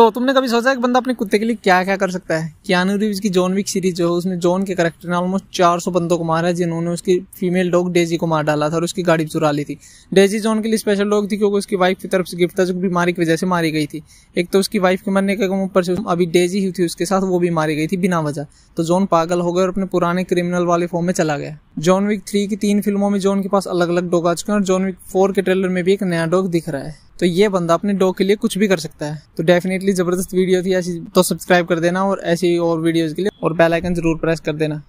तो तुमने कभी सोचा कि बंदा अपने कुत्ते के लिए क्या क्या कर सकता है कियानू रिव्स की जॉन विक सीरीज जो है उसने जॉन के करेक्टर ने ऑलमोस्ट सौ बंदों को मारा जिन्होंने उसकी फीमेल डॉग डेजी को मार डाला था और उसकी गाड़ी चुरा ली थी डेजी जॉन के लिए स्पेशल डॉग थी क्योंकि उसकी वाइफ की तरफ से गिफ्ट था जो बीमारी की वजह से मारी गई थी एक तो उसकी वाइफ के मरने के ऊपर से अभी डेजी ही थी उसके साथ वो भी मारी गई थी बिना वजह तो जॉन पागल हो गए और अपने पुराने क्रिमिनल वाले फॉर्म में चला गया जॉन विक थ्री की तीन फिल्मों में जॉन के पास अलग अलग डॉग आ चुके हैं और जॉन विक फोर के ट्रेलर में भी एक नया डॉग दिख रहा है तो ये बंदा अपने डॉग के लिए कुछ भी कर सकता है तो डेफिनेटली जबरदस्त वीडियो थी ऐसी तो सब्सक्राइब कर देना और ऐसी और वीडियोज के लिए और बेल आइकन जरूर प्रेस कर देना